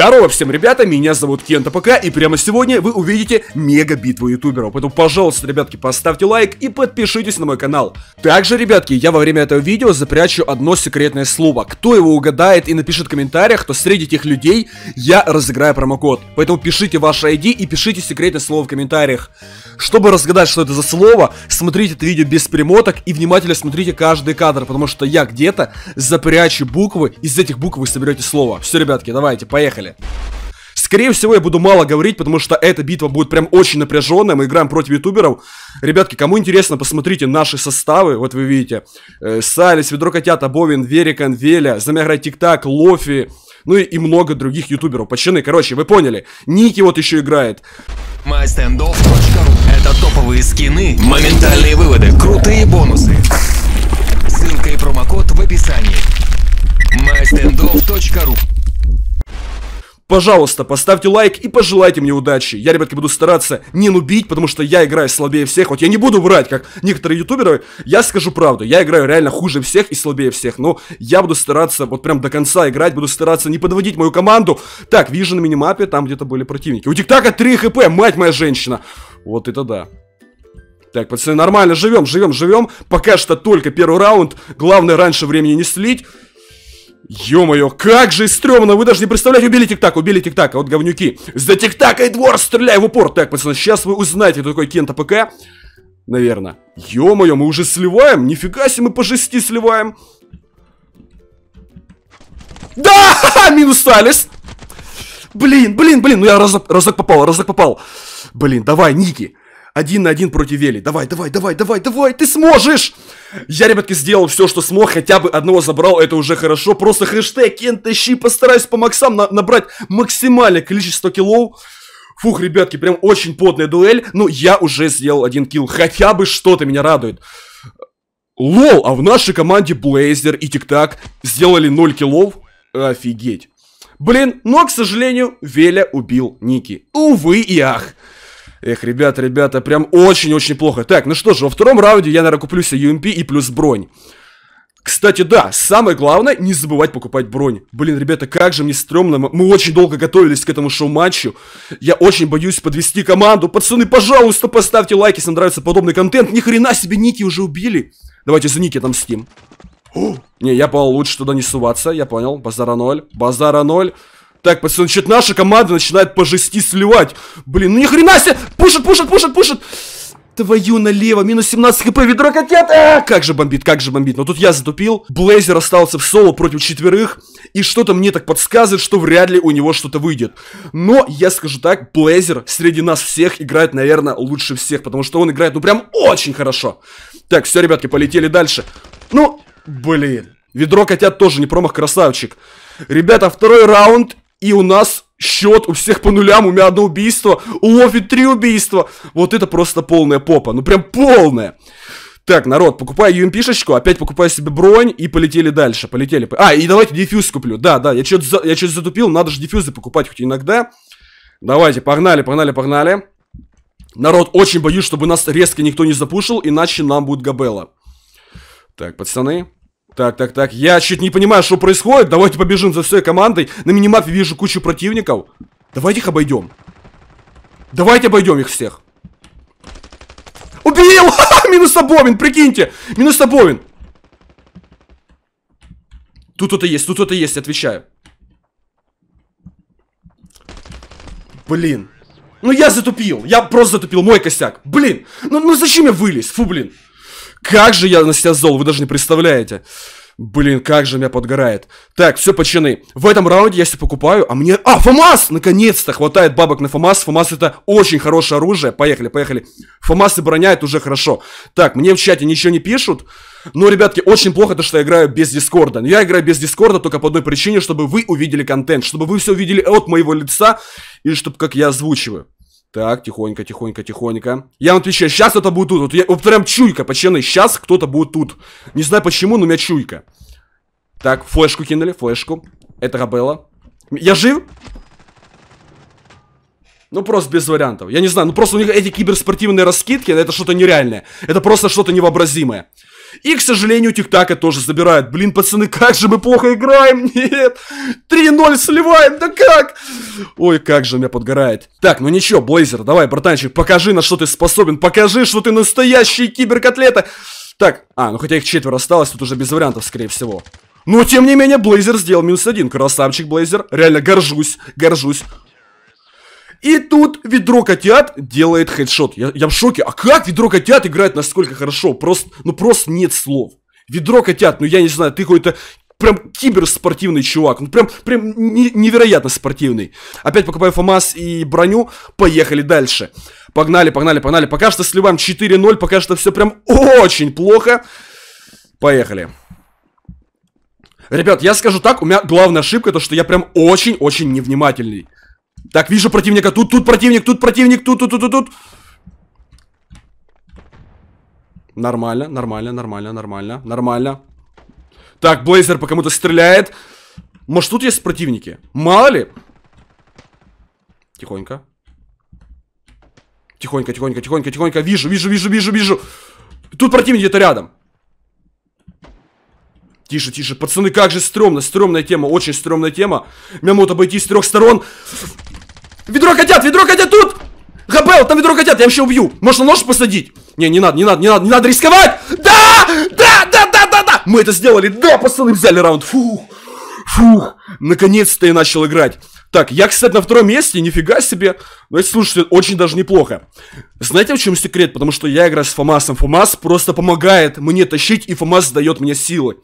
Здорово всем, ребята, меня зовут Кента ПК, и прямо сегодня вы увидите мега-битву ютуберов. Поэтому, пожалуйста, ребятки, поставьте лайк и подпишитесь на мой канал. Также, ребятки, я во время этого видео запрячу одно секретное слово. Кто его угадает и напишет в комментариях, то среди этих людей я разыграю промокод. Поэтому пишите ваше ID и пишите секретное слово в комментариях. Чтобы разгадать, что это за слово, смотрите это видео без перемоток и внимательно смотрите каждый кадр, потому что я где-то запрячу буквы, из этих букв вы соберете слово. Все, ребятки, давайте, поехали. Поехали! Скорее всего, я буду мало говорить, потому что эта битва будет прям очень напряженная. Мы играем против ютуберов. Ребятки, кому интересно, посмотрите наши составы. Вот вы видите. Э, Салис, Ведро Котята, Бовин, Верикан, Веля, Замяграй Тик-Так, Лофи. Ну и, и много других ютуберов. Почины, короче, вы поняли. Ники вот еще играет. Это топовые скины, моментальные выводы, крутые бонусы. Ссылка и промокод в описании. MyStandoff.ru Пожалуйста, поставьте лайк и пожелайте мне удачи. Я, ребятки, буду стараться не нубить, потому что я играю слабее всех. Вот я не буду врать, как некоторые ютуберы. Я скажу правду. Я играю реально хуже всех и слабее всех. Но я буду стараться вот прям до конца играть. Буду стараться не подводить мою команду. Так, вижу на минимапе, там где-то были противники. У Тиктака 3 хп, мать моя женщина. Вот это да. Так, пацаны, нормально, живем, живем, живем. Пока что только первый раунд. Главное раньше времени не слить. Ё-моё, как же стрёмно, вы даже не представляете, убили тик-так, убили тик-так, вот говнюки. За тик-так и двор стреляй в упор. Так, пацаны, сейчас вы узнаете, кто такой Кента ПК. Наверное. Ё-моё, мы уже сливаем, нифига себе, мы по жести сливаем. Да, минус Алис. Блин, блин, блин, ну я разок, разок попал, разок попал. Блин, давай, Ники. Один на один против Вели. Давай, давай, давай, давай, давай, ты сможешь! Я, ребятки, сделал все, что смог, хотя бы одного забрал, это уже хорошо. Просто хэштег Кен тащи, постараюсь по максам на набрать максимальное количество киллов. Фух, ребятки, прям очень потная дуэль, но я уже сделал один килл, хотя бы что-то меня радует. Лол, а в нашей команде Блейзер и Тик-Так сделали 0 киллов. Офигеть. Блин, но, к сожалению, Веля убил Ники. Увы и ах. Эх, ребята, ребята, прям очень-очень плохо. Так, ну что же, во втором раунде я, наверное, куплю себе UMP и плюс бронь. Кстати, да, самое главное, не забывать покупать бронь. Блин, ребята, как же мне стрёмно. Мы очень долго готовились к этому шоу-матчу. Я очень боюсь подвести команду. Пацаны, пожалуйста, поставьте лайк, если вам нравится подобный контент. Ни хрена себе, Ники уже убили. Давайте за Ники отомстим. О, не, я понял, лучше туда не суваться. Я понял, базара ноль, базара ноль. Так, пацаны, значит, наша команда начинает по жести сливать. Блин, ну ни хрена себе! Пушит, пушит, пушит, пушит! Твою налево, минус 17 хп, ведро котят! А, как же бомбит, как же бомбит. Но тут я затупил, Блейзер остался в соло против четверых, и что-то мне так подсказывает, что вряд ли у него что-то выйдет. Но, я скажу так, Блейзер среди нас всех играет, наверное, лучше всех, потому что он играет, ну, прям очень хорошо. Так, все, ребятки, полетели дальше. Ну, блин. Ведро котят тоже не промах, красавчик. Ребята, второй раунд, и у нас счет у всех по нулям, у меня одно убийство, у Лофи три убийства. Вот это просто полная попа, ну прям полная. Так, народ, покупаю UMP-шечку, эм опять покупаю себе бронь и полетели дальше, полетели. А, и давайте дефьюз куплю, да, да, я что-то за, я что затупил, надо же дефьюзы покупать хоть иногда. Давайте, погнали, погнали, погнали. Народ, очень боюсь, чтобы нас резко никто не запушил, иначе нам будет габела. Так, пацаны, так, так, так, я чуть не понимаю, что происходит. Давайте побежим за всей командой. На минимапе вижу кучу противников. Давайте их обойдем. Давайте обойдем их всех. Убил! Минус обовин, прикиньте! Минус обовин. Тут кто-то есть, тут кто-то есть, отвечаю. Блин. Ну я затупил, я просто затупил, мой косяк. Блин, ну, ну зачем я вылез? Фу, блин. Как же я на себя зол, вы даже не представляете. Блин, как же меня подгорает. Так, все, пацаны. В этом раунде я все покупаю, а мне... А, ФАМАС! Наконец-то! Хватает бабок на ФАМАС. ФАМАС это очень хорошее оружие. Поехали, поехали. ФАМАС и броня, это уже хорошо. Так, мне в чате ничего не пишут. Но, ребятки, очень плохо то, что я играю без Дискорда. Но я играю без Дискорда только по одной причине, чтобы вы увидели контент. Чтобы вы все увидели от моего лица и чтобы как я озвучиваю. Так, тихонько, тихонько, тихонько. Я вам отвечаю, сейчас это будет тут. Вот, я, вот прям чуйка, пацаны, сейчас кто-то будет тут. Не знаю почему, но у меня чуйка. Так, флешку кинули, флешку. Это Рабелла. Я жив? Ну, просто без вариантов. Я не знаю, ну просто у них эти киберспортивные раскидки, это что-то нереальное. Это просто что-то невообразимое. И, к сожалению, Тик-Така тоже забирают. Блин, пацаны, как же мы плохо играем. Нет. 3-0 сливаем. Да как? Ой, как же меня подгорает. Так, ну ничего, Блейзер, давай, братанчик, покажи, на что ты способен. Покажи, что ты настоящий киберкотлета. Так, а, ну хотя их четверо осталось, тут уже без вариантов, скорее всего. Но, тем не менее, Блейзер сделал минус один. Красавчик Блейзер. Реально горжусь, горжусь. И тут ведро котят делает хедшот. Я, я в шоке. А как ведро котят играет насколько хорошо? Просто, ну просто нет слов. Ведро котят, ну я не знаю, ты какой-то прям киберспортивный чувак. Ну, прям, прям не, невероятно спортивный. Опять покупаю ФАМАС и броню. Поехали дальше. Погнали, погнали, погнали. Пока что сливаем 4-0. Пока что все прям очень плохо. Поехали. Ребят, я скажу так, у меня главная ошибка, то что я прям очень-очень невнимательный. Так, вижу противника. Тут, тут противник, тут противник, тут, тут, тут, тут, тут. Нормально, нормально, нормально, нормально, нормально. Так, Блейзер по кому-то стреляет. Может, тут есть противники? Мало ли. Тихонько. Тихонько, тихонько, тихонько, тихонько. Вижу, вижу, вижу, вижу, вижу. Тут противник где-то рядом. Тише, тише. Пацаны, как же стрёмно. Стрёмная тема, очень стрёмная тема. Меня могут обойти с трех сторон. Ведро хотят, ведро хотят тут! Хабел, там ведро хотят, я вообще убью. Можно нож посадить? Не, не надо, не надо, не надо, не надо рисковать! Да! Да, да, да, да, да! Мы это сделали! Да, пацаны, взяли раунд! Фух! Фух! Наконец-то я начал играть. Так, я, кстати, на втором месте, нифига себе. Но если слушайте, очень даже неплохо. Знаете, в чем секрет? Потому что я играю с Фомасом. Фомас просто помогает мне тащить, и Фомас дает мне силы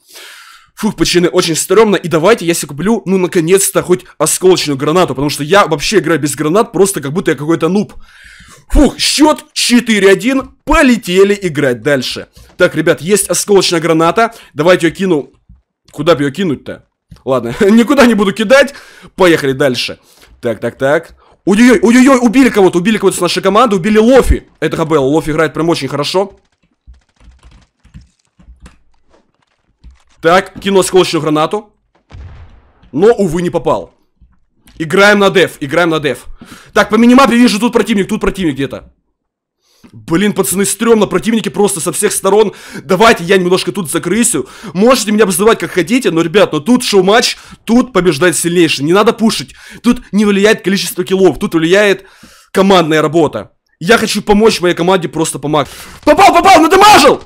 фух, подчинены, очень стрёмно, и давайте я себе куплю, ну, наконец-то, хоть осколочную гранату, потому что я вообще играю без гранат, просто как будто я какой-то нуб. Фух, счет 4-1, полетели играть дальше. Так, ребят, есть осколочная граната, давайте ее кину. Куда бы ее кинуть-то? Ладно, никуда не буду кидать, поехали дальше. Так, так, так. Ой-ой-ой, убили кого-то, убили кого-то с нашей команды, убили Лофи. Это Хабелла, Лофи играет прям очень хорошо. Так, кинул осколочную гранату. Но, увы, не попал. Играем на деф, играем на деф. Так, по минимапе вижу, тут противник, тут противник где-то. Блин, пацаны, стрёмно, противники просто со всех сторон. Давайте я немножко тут закрысю. Можете меня обзывать как хотите, но, ребят, но тут шоу-матч, тут побеждает сильнейший. Не надо пушить. Тут не влияет количество киллов, тут влияет командная работа. Я хочу помочь моей команде просто помогать. Попал, попал, надамажил!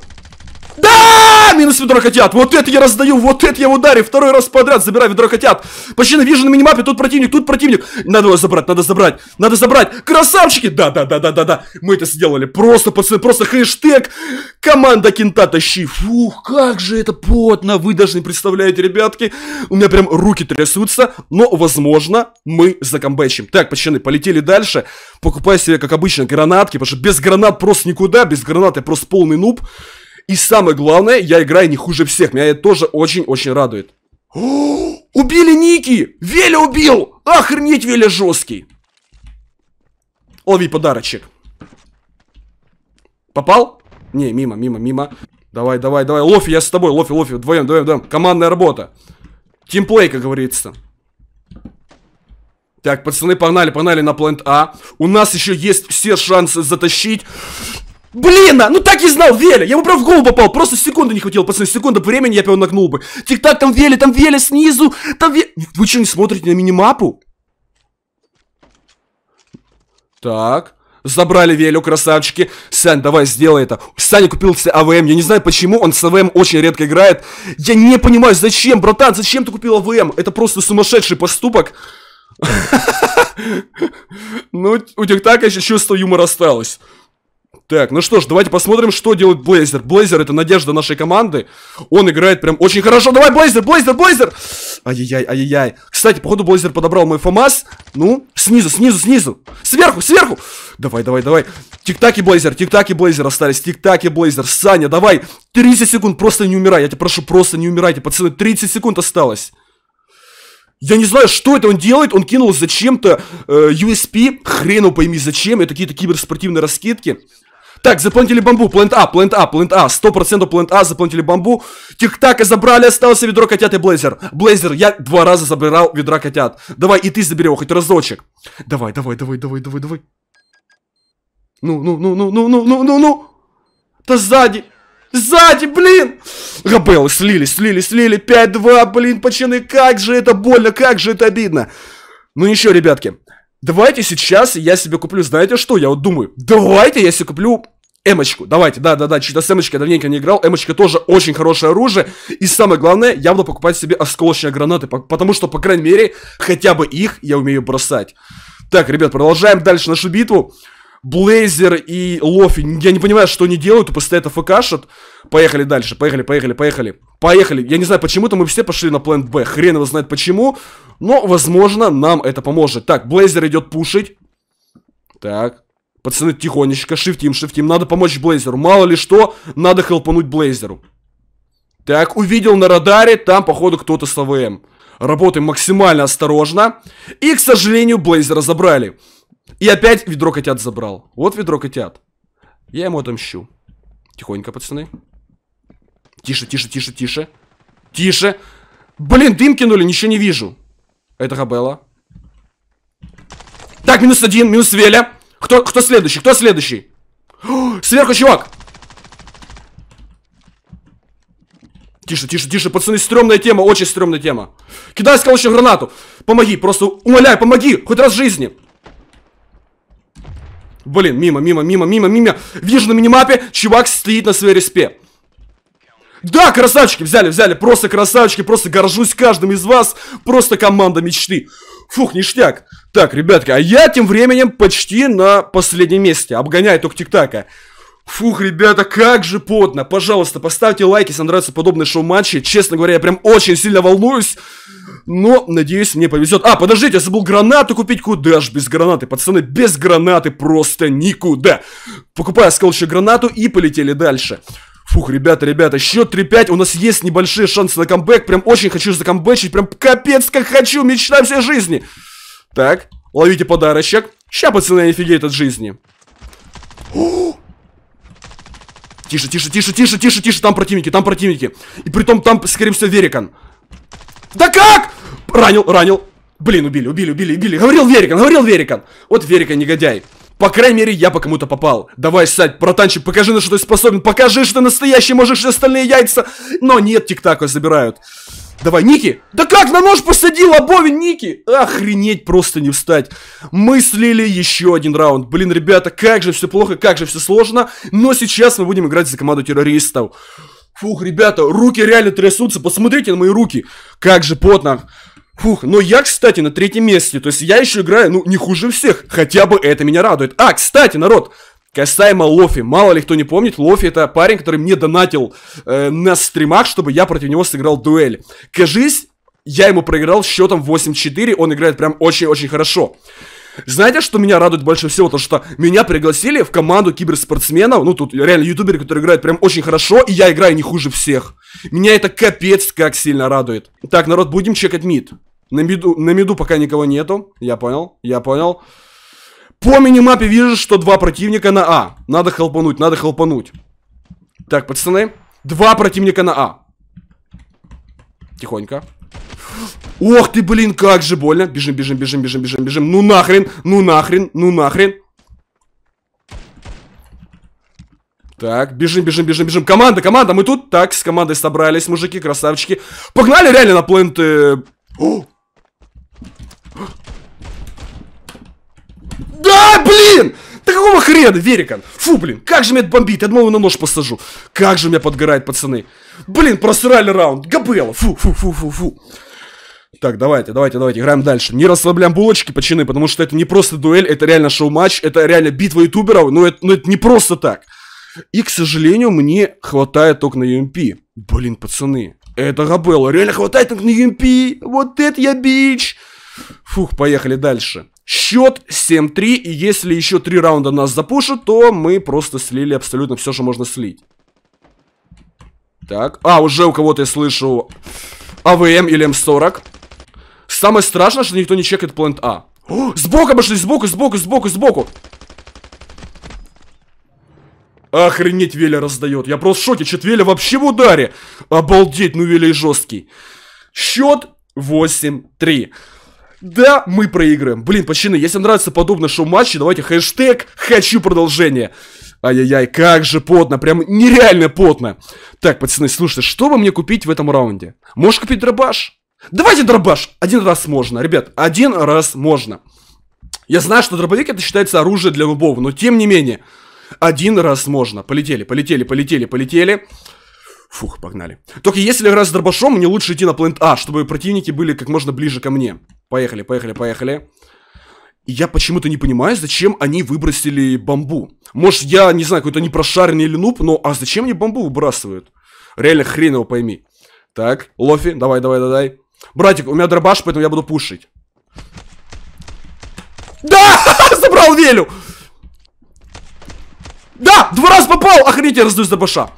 Да! А, минус ведро котят. Вот это я раздаю, вот это я ударю. Второй раз подряд забираю ведро котят. Почти на вижу на минимапе. Тут противник, тут противник. Надо его забрать, надо забрать, надо забрать. Красавчики! Да, да, да, да, да, да. Мы это сделали. Просто, пацаны, просто хэштег. Команда кента тащи. Фух, как же это потно. Вы даже не представляете, ребятки. У меня прям руки трясутся. Но, возможно, мы закомбэчим. Так, пацаны, полетели дальше. Покупаю себе, как обычно, гранатки. Потому что без гранат просто никуда. Без гранат я просто полный нуб. И самое главное, я играю не хуже всех. Меня это тоже очень-очень радует. О, убили Ники! Веля убил! Охренеть, Веля жесткий! Лови подарочек. Попал? Не, мимо, мимо, мимо. Давай, давай, давай. Лофи, я с тобой. Лофи, Лофи. Вдвоем, вдвоем, вдвоем. Командная работа. Тимплей, как говорится. Так, пацаны, погнали, погнали на плент А. У нас еще есть все шансы затащить. Блин, а, ну так и знал, Веля, я ему прям в голову попал, просто секунду не хватило, пацаны, секунда времени я бы его нагнул бы. Тик-так, там Веля, там Веля снизу, там Веля... Вы что, не смотрите на мини-мапу? Так, забрали Велю, красавчики. Сань, давай, сделай это. Саня купил себе АВМ, я не знаю почему, он с АВМ очень редко играет. Я не понимаю, зачем, братан, зачем ты купил АВМ? Это просто сумасшедший поступок. Ну, у Тик-така еще чувство юмора осталось. Так, ну что ж, давайте посмотрим, что делает Блейзер. Блейзер это надежда нашей команды. Он играет прям очень хорошо. Давай, Блейзер, Блейзер, Блейзер! Ай-яй-яй, ай-яй-яй. Кстати, походу Блейзер подобрал мой ФАМАС. Ну, снизу, снизу, снизу. Сверху, сверху. Давай, давай, давай. Тик-таки, Блейзер, тик-таки, Блейзер остались. Тик-таки, Блейзер. Саня, давай. 30 секунд, просто не умирай. Я тебя прошу, просто не умирайте. Пацаны, 30 секунд осталось. Я не знаю, что это он делает, он кинул зачем-то э, USP, хрену пойми зачем, это какие-то киберспортивные раскидки. Так, заплантили бамбу. Плент А, плент А, плент А. Сто процентов плент А, заплантили бамбу. Тик-так, и забрали, остался ведро котят и Блейзер. Блейзер, я два раза забирал ведра котят. Давай, и ты забери его хоть разочек. Давай, давай, давай, давай, давай, давай. Ну, ну, ну, ну, ну, ну, ну, ну, ну. Да сзади. Сзади, блин! Габелы слили, слили, слили. 5-2, блин, пацаны, как же это больно, как же это обидно. Ну еще, ребятки. Давайте сейчас я себе куплю, знаете что, я вот думаю, давайте я себе куплю Эмочку, давайте, да-да-да, чуть с Эмочкой давненько не играл. Эмочка тоже очень хорошее оружие. И самое главное, я буду покупать себе осколочные гранаты, потому что, по крайней мере, хотя бы их я умею бросать. Так, ребят, продолжаем дальше нашу битву. Блейзер и Лофи, я не понимаю, что они делают, и постоянно фкашат. Поехали дальше, поехали, поехали, поехали. Поехали. Я не знаю, почему-то мы все пошли на план Б. Хрен его знает почему. Но, возможно, нам это поможет. Так, Блейзер идет пушить. Так. Пацаны, тихонечко, шифтим, шифтим. Надо помочь Блейзеру. Мало ли что, надо хелпануть Блейзеру. Так, увидел на радаре, там, походу, кто-то с АВМ. Работаем максимально осторожно. И, к сожалению, Блейзера забрали. И опять ведро котят забрал. Вот ведро котят. Я ему отомщу. Тихонько, пацаны. Тише, тише, тише, тише. Тише. Блин, дым кинули, ничего не вижу. Это Хабела. Так, минус один, минус Веля. Кто, кто следующий? Кто следующий? О, сверху, чувак! Тише, тише, тише, пацаны, стрёмная тема, очень стрёмная тема. Кидай, сказал, гранату. Помоги, просто умоляю, помоги, хоть раз в жизни. Блин, мимо, мимо, мимо, мимо, мимо. Вижу на минимапе, чувак стоит на своей респе. Да, красавчики, взяли, взяли, просто красавчики, просто горжусь каждым из вас, просто команда мечты. Фух, ништяк. Так, ребятки, а я тем временем почти на последнем месте, обгоняю только тик-така. Фух, ребята, как же подно. Пожалуйста, поставьте лайк, если нравятся подобные шоу-матчи. Честно говоря, я прям очень сильно волнуюсь. Но, надеюсь, мне повезет. А, подождите, я забыл гранату купить. Куда ж без гранаты? Пацаны, без гранаты просто никуда. Покупаю осколочную гранату и полетели дальше. Фух, ребята, ребята, счет 3-5, у нас есть небольшие шансы на камбэк, прям очень хочу закамбэчить, прям капец как хочу, мечтаю всей жизни. Так, ловите подарочек. Ща, пацаны, офигеют от жизни. Тише, тише, тише, тише, тише, тише, там противники, там противники. И притом там, скорее всего, Верикан. Да как? Ранил, ранил. Блин, убили, убили, убили, убили. Говорил Верикан, говорил Верикан. Вот Верикан, негодяй. По крайней мере, я по кому-то попал. Давай, Сать, братанчик, покажи, на что ты способен. Покажи, что ты настоящий, можешь остальные яйца. Но нет, тик-так забирают. Давай, Ники! Да как на нож посадил Обовин, Ники? Охренеть, просто не встать. Мы слили еще один раунд. Блин, ребята, как же все плохо, как же все сложно. Но сейчас мы будем играть за команду террористов. Фух, ребята, руки реально трясутся. Посмотрите на мои руки. Как же потно. Фух, но я, кстати, на третьем месте, то есть я еще играю, ну, не хуже всех, хотя бы это меня радует. А, кстати, народ, Касаемо Лофи, мало ли кто не помнит, Лофи это парень, который мне донатил э, на стримах, чтобы я против него сыграл дуэль. Кажись, я ему проиграл счетом 8-4, он играет прям очень-очень хорошо. Знаете, что меня радует больше всего? То, что меня пригласили в команду киберспортсменов. Ну, тут реально ютуберы, которые играют прям очень хорошо, и я играю не хуже всех. Меня это капец как сильно радует. Так, народ, будем чекать мид. На миду, на миду пока никого нету. Я понял, я понял. По мини-мапе вижу, что два противника на А. Надо хелпануть, надо хелпануть. Так, пацаны, два противника на А. Тихонько. Ох ты, блин, как же больно. Бежим, бежим, бежим, бежим, бежим, бежим. Ну нахрен, ну нахрен, ну нахрен. Так, бежим, бежим, бежим, бежим. Команда, команда, мы тут. Так, с командой собрались, мужики, красавчики. Погнали реально на пленты. Э. Да, блин! Да какого хрена, Верикан? Фу, блин, как же меня это бомбит, я думал, на нож посажу. Как же меня подгорает, пацаны. Блин, просрали раунд, Габела, фу, фу, фу, фу, фу. Так, давайте, давайте, давайте, играем дальше. Не расслабляем булочки, почины, потому что это не просто дуэль, это реально шоу-матч, это реально битва ютуберов, но это, но это не просто так. И, к сожалению, мне хватает только на UMP. Эм блин, пацаны, это Габелла, реально хватает только на UMP. Эм вот это я бич. Фух, поехали дальше. Счет 7-3, и если еще три раунда нас запушат, то мы просто слили абсолютно все, что можно слить. Так, а, уже у кого-то я слышу АВМ или М40. Самое страшное, что никто не чекает плент А. О, сбоку обошли, сбоку, сбоку, сбоку, сбоку. Охренеть, Веля раздает. Я просто в шоке, что Веля вообще в ударе. Обалдеть, ну Веля и жесткий. Счет 8-3 да, мы проиграем. Блин, пацаны, если нравится подобный шоу-матчи, давайте хэштег «Хочу продолжение». Ай-яй-яй, как же потно, прям нереально потно. Так, пацаны, слушайте, что бы мне купить в этом раунде? Можешь купить дробаш? Давайте дробаш! Один раз можно, ребят, один раз можно. Я знаю, что дробовик это считается оружие для нубов, но тем не менее. Один раз можно. Полетели, полетели, полетели, полетели. Фух, погнали. Только если играть с дробашом, мне лучше идти на плент А, чтобы противники были как можно ближе ко мне. Поехали, поехали, поехали. И я почему-то не понимаю, зачем они выбросили бамбу. Может, я, не знаю, какой-то непрошаренный или нуб, но а зачем мне бамбу выбрасывают? Реально хрен его пойми. Так, Лофи, давай, давай, давай. Братик, у меня дробаш, поэтому я буду пушить. Да! Забрал Велю! Да! Два раза попал! Охренеть, я раздусь дробаша.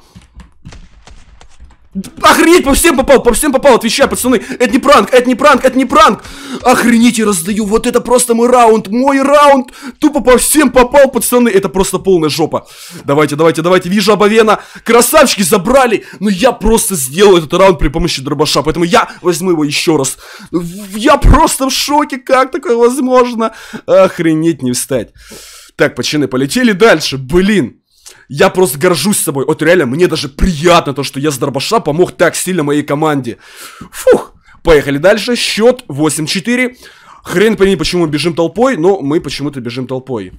Охренеть, по всем попал, по всем попал, отвечай, пацаны. Это не пранк, это не пранк, это не пранк. Охренеть, я раздаю, вот это просто мой раунд, мой раунд. Тупо по всем попал, пацаны, это просто полная жопа. Давайте, давайте, давайте, вижу обовена, Красавчики забрали, но я просто сделал этот раунд при помощи дробаша, поэтому я возьму его еще раз. Я просто в шоке, как такое возможно. Охренеть, не встать. Так, пацаны, полетели дальше, блин. Я просто горжусь собой. Вот реально, мне даже приятно то, что я с дробаша помог так сильно моей команде. Фух. Поехали дальше. Счет 8-4. Хрен пойми, почему мы бежим толпой, но мы почему-то бежим толпой.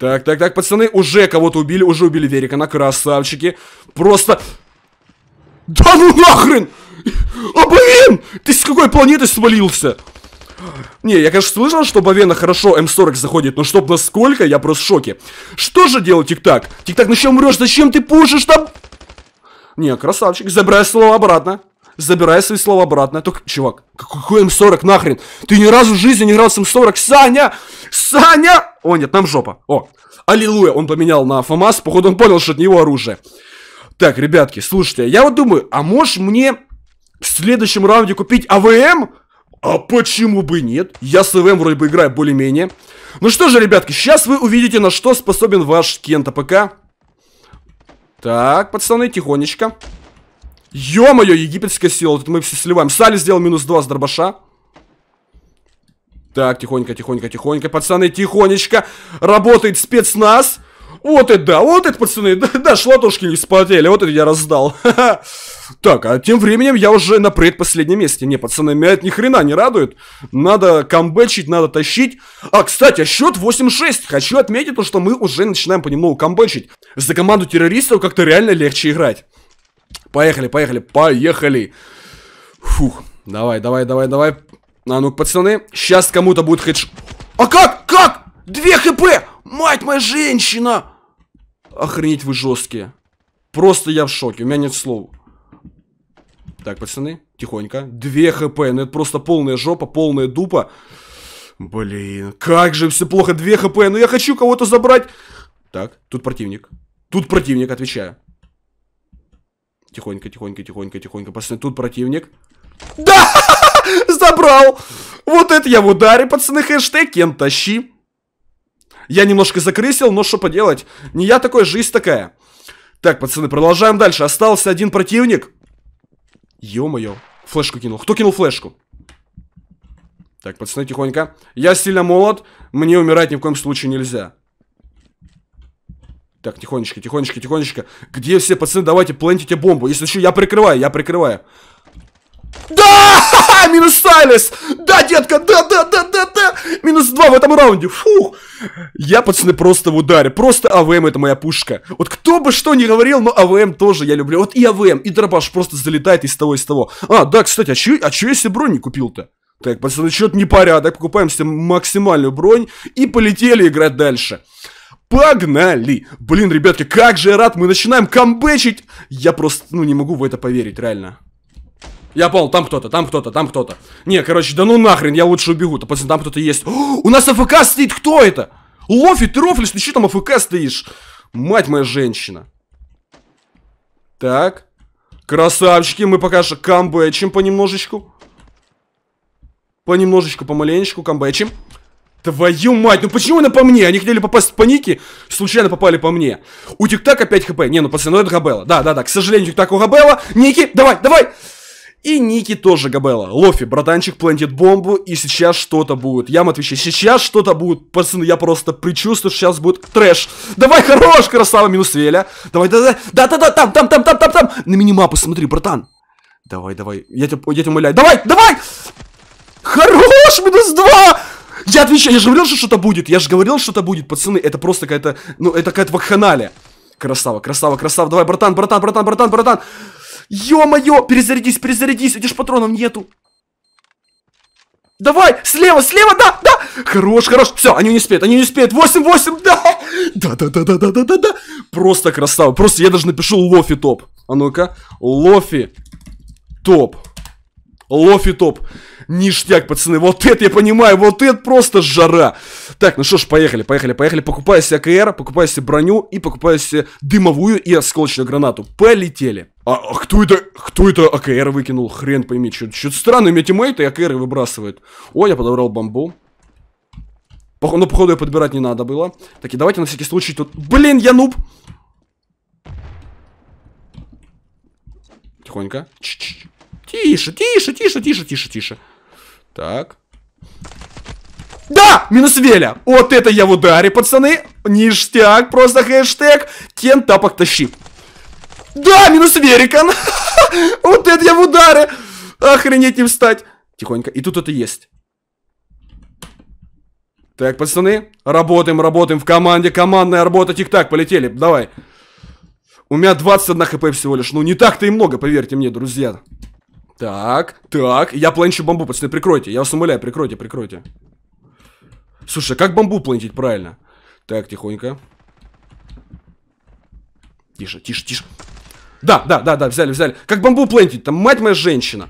Так, так, так, пацаны, уже кого-то убили, уже убили Верика на красавчики. Просто... Да ну нахрен! А блин! Ты с какой планеты свалился? Не, я, конечно, слышал, что Бавена хорошо М40 заходит, но чтоб насколько, я просто в шоке. Что же делать, Тик-Так? Тик-Так, ну что умрешь? Зачем ты пушишь там? Не, красавчик, забирай слово обратно. Забирай свои слова обратно. Только, чувак, какой М40 нахрен? Ты ни разу в жизни не играл с М40. Саня! Саня! О, нет, нам жопа. О, аллилуйя, он поменял на ФАМАС. Походу, он понял, что от него оружие. Так, ребятки, слушайте, я вот думаю, а можешь мне в следующем раунде купить АВМ? А почему бы нет? Я с ИВМ вроде бы играю более-менее. Ну что же, ребятки, сейчас вы увидите, на что способен ваш Кента ПК. Так, пацаны, тихонечко. Ё-моё, египетская сила, тут мы все сливаем. Сали сделал минус 2 с дробаша. Так, тихонько, тихонько, тихонько, пацаны, тихонечко. Работает спецназ. Вот это да, вот это, пацаны, да, да шла не спотели, вот это я раздал. Ха-ха. Так, а тем временем я уже на предпоследнем месте. Не, пацаны, меня это ни хрена не радует. Надо камбэчить, надо тащить. А, кстати, а счет 8-6. Хочу отметить то, что мы уже начинаем понемногу камбэчить. За команду террористов как-то реально легче играть. Поехали, поехали, поехали. Фух, давай, давай, давай, давай. А ну пацаны, сейчас кому-то будет хедш... А как? Как? Две хп! Мать моя женщина! Охренеть вы жесткие. Просто я в шоке, у меня нет слов. Так, пацаны, тихонько. 2 хп, ну это просто полная жопа, полная дупа. Блин, как же все плохо, 2 хп, ну я хочу кого-то забрать. Так, тут противник. Тут противник, отвечаю. Тихонько, тихонько, тихонько, тихонько. Пацаны, тут противник. Да! Забрал! Вот это я в ударе, пацаны, хэштег Кен тащи. Я немножко закрысил, но что поделать. Не я такой, а жизнь такая. Так, пацаны, продолжаем дальше. Остался один противник. Ё-моё. Флешку кинул. Кто кинул флешку? Так, пацаны, тихонько. Я сильно молод. Мне умирать ни в коем случае нельзя. Так, тихонечко, тихонечко, тихонечко. Где все пацаны? Давайте, плентите бомбу. Если еще я прикрываю, я прикрываю. Да! Минус Сайлес! Да, детка, да, да, да, да, да! Минус 2 в этом раунде, фух! Я, пацаны, просто в ударе. Просто АВМ это моя пушка. Вот кто бы что ни говорил, но АВМ тоже я люблю. Вот и АВМ, и дробаш просто залетает из того, из того. А, да, кстати, а че, а че если себе бронь не купил-то? Так, пацаны, счет то непорядок. Покупаем себе максимальную бронь и полетели играть дальше. Погнали! Блин, ребятки, как же я рад, мы начинаем камбэчить! Я просто, ну, не могу в это поверить, реально. Я понял, там кто-то, там кто-то, там кто-то. Не, короче, да ну нахрен, я лучше убегу. Да, пацан, там кто-то есть. О, у нас АФК стоит, кто это? Лофи, ты рофлишь, ты что там АФК стоишь? Мать моя женщина. Так. Красавчики, мы пока что камбэчим понемножечку. Понемножечку, помаленечку камбэчим. Твою мать, ну почему она по мне? Они хотели попасть в паники, случайно попали по мне. У Тик-Так опять хп. Не, ну пацаны, ну это Габела. Да, да, да, к сожалению, Тик-Так у Габела. Ники, давай, давай! И Ники тоже Габела. Лофи, братанчик, плантит бомбу, и сейчас что-то будет. Я вам отвечаю, сейчас что-то будет. Пацаны, я просто предчувствую, что сейчас будет трэш. Давай, хорош, красава, минус Веля. Давай, да, да, да, да, там, там, там, там, там, там. На мини-мапу, смотри, братан. Давай, давай, я тебя, я тебя умоляю. Давай, давай! Хорош, минус два! Я отвечаю, я же говорил, что что-то будет. Я же говорил, что-то будет, пацаны. Это просто какая-то, ну, это какая-то вакханалия. Красава, красава, красава. Давай, братан, братан, братан, братан, братан. Ё-моё! Перезарядись, перезарядись! У тебя ж патронов нету! Давай! Слева, слева, да, да! Хорош, хорош! Все, они не успеют, они не успеют! 8-8, да! Да-да-да-да-да-да-да! Просто красава! Просто я даже напишу Лофи топ. А ну-ка. Лофи топ. Лофи топ. Ништяк, пацаны, вот это я понимаю, вот это просто жара. Так, ну что ж, поехали, поехали, поехали. Покупаю себе АКР, покупаю себе броню и покупаю себе дымовую и осколочную гранату. Полетели. А, а кто это, кто это АКР выкинул? Хрен пойми, что-то странно, у меня тиммейты АКР выбрасывают. О, я подобрал бамбу. Пох ну, походу, я подбирать не надо было. Так, и давайте на всякий случай тут... Блин, я нуб! Тихонько. Ч -ч -ч. Тише, тише, тише, тише, тише, тише. Так. Да! Минус Веля! Вот это я в ударе, пацаны! Ништяк, просто хэштег. Кен тапок тащи. Да, минус Верикан! вот это я в ударе! Охренеть не встать! Тихонько. И тут это есть. Так, пацаны, работаем, работаем в команде. Командная работа, тик-так, полетели. Давай. У меня 21 хп всего лишь. Ну, не так-то и много, поверьте мне, друзья. Так, так. Я пленчу бамбу, пацаны, прикройте. Я вас умоляю, прикройте, прикройте. Слушай, а как бамбу плентить правильно? Так, тихонько. Тише, тише, тише. Да, да, да, да, взяли, взяли. Как бамбу плентить? Там мать моя женщина.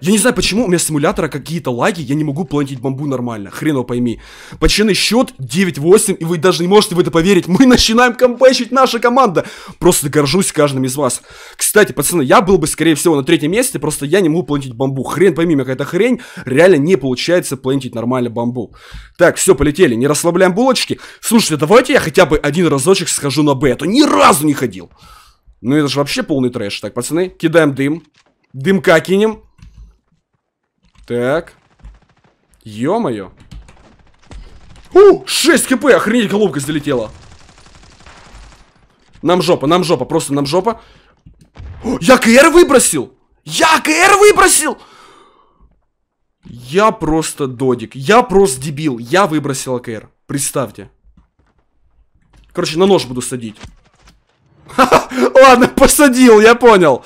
Я не знаю, почему у меня симулятора какие-то лаги, я не могу плантить бамбу нормально, хрен его пойми. Починный счет 9-8, и вы даже не можете в это поверить. Мы начинаем компэчить наша команда. Просто горжусь каждым из вас. Кстати, пацаны, я был бы, скорее всего, на третьем месте, просто я не могу плантить бамбу. Хрен пойми, какая-то хрень, реально не получается плантить нормально бамбу. Так, все, полетели, не расслабляем булочки. Слушайте, давайте я хотя бы один разочек схожу на Б, а то ни разу не ходил. Ну это же вообще полный трэш. Так, пацаны, кидаем дым. Дымка кинем. Так. Ё-моё. У, 6 КП, охренеть, голубка залетела. Нам жопа, нам жопа, просто нам жопа. О, я КР выбросил! Я КР выбросил! Я просто додик. Я просто дебил. Я выбросил АКР. Представьте. Короче, на нож буду садить. Ладно, посадил, я понял.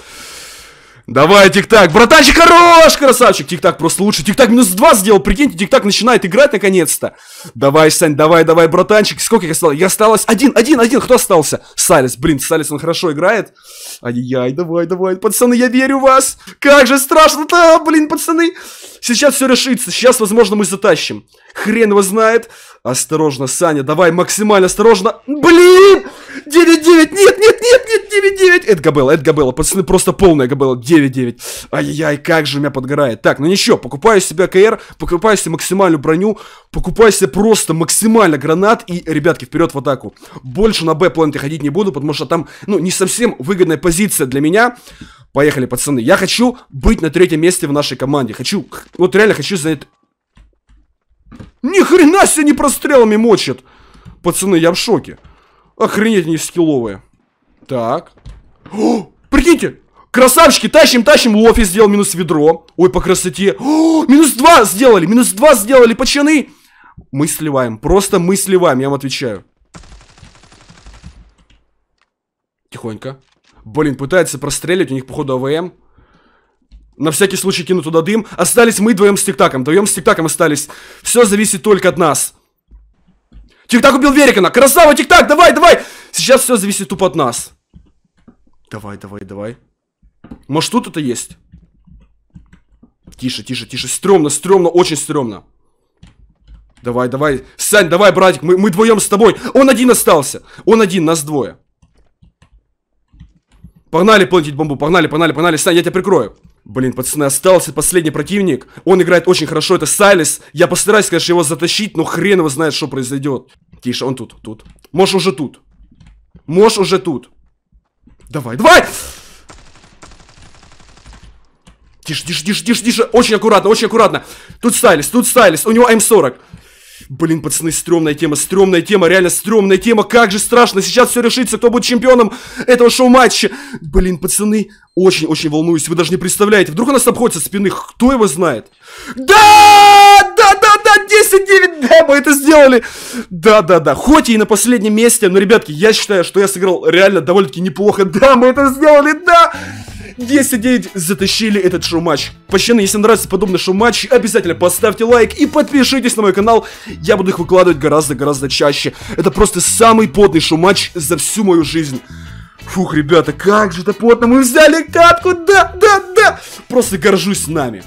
Давай, тик-так, братанчик, хорош, красавчик, тик-так просто лучше, тик-так минус 2 сделал, прикиньте, тик-так начинает играть наконец-то. Давай, Сань, давай, давай, братанчик, сколько я осталось? Я осталось один, один, один, кто остался? Салис, блин, Салис, он хорошо играет. Ай-яй, давай, давай, пацаны, я верю в вас. Как же страшно-то, блин, пацаны. Сейчас все решится, сейчас, возможно, мы затащим. Хрен его знает. Осторожно, Саня, давай максимально осторожно. Блин! 9-9, нет, нет, нет, нет, 9-9. Это габела, это габела, пацаны, просто полная габела, 9-9. Ай-яй-яй, как же меня подгорает. Так, ну ничего, покупаю себе КР, покупаю себе максимальную броню, покупаю себе просто максимально гранат и, ребятки, вперед в атаку. Больше на Б-планете ходить не буду, потому что там, ну, не совсем выгодная позиция для меня. Поехали, пацаны. Я хочу быть на третьем месте в нашей команде. Хочу, вот реально хочу занять ни хрена себе не прострелами мочит. Пацаны, я в шоке. Охренеть не скилловые. Так. О, прикиньте, Красавчики, тащим, тащим. Лофи сделал минус ведро. Ой, по красоте. О, минус два сделали, минус два сделали, пацаны. Мы сливаем, просто мы сливаем, я вам отвечаю. Тихонько. Блин, пытается простреливать, у них походу АВМ на всякий случай кину туда дым. Остались мы двоем с тиктаком, двоем с тиктаком остались. Все зависит только от нас. Тиктак так убил Верикана. Красава, тиктак, давай, давай. Сейчас все зависит тупо от нас. Давай, давай, давай. Может, тут это есть? Тише, тише, тише. Стремно, стрёмно, очень стрёмно. Давай, давай. Сань, давай, братик, мы, мы двоем с тобой. Он один остался. Он один, нас двое. Погнали платить бомбу, погнали, погнали, погнали. Сань, я тебя прикрою. Блин, пацаны, остался последний противник. Он играет очень хорошо, это Сайлис. Я постараюсь, конечно, его затащить, но хрен его знает, что произойдет. Тише, он тут, тут. Может уже тут. Может уже тут. Давай, давай! Тише, тише, тише, тише, тише. Очень аккуратно, очень аккуратно. Тут Сайлис, тут Сайлис. У него М40. Блин, пацаны, стрёмная тема, стрёмная тема, реально стрёмная тема. Как же страшно, сейчас все решится, кто будет чемпионом этого шоу-матча. Блин, пацаны, очень-очень волнуюсь, вы даже не представляете. Вдруг она нас обходит со спины, кто его знает? Да! Да, да, да, 10-9, да, мы это сделали. Да, да, да, хоть и на последнем месте, но, ребятки, я считаю, что я сыграл реально довольно-таки неплохо. Да, мы это сделали, да! 209 затащили этот шоу-матч. Пощены, ну, если нравится подобный шоу-матч, обязательно поставьте лайк и подпишитесь на мой канал. Я буду их выкладывать гораздо-гораздо чаще. Это просто самый потный шоу-матч за всю мою жизнь. Фух, ребята, как же это потно, мы взяли катку, да, да, да! Просто горжусь нами.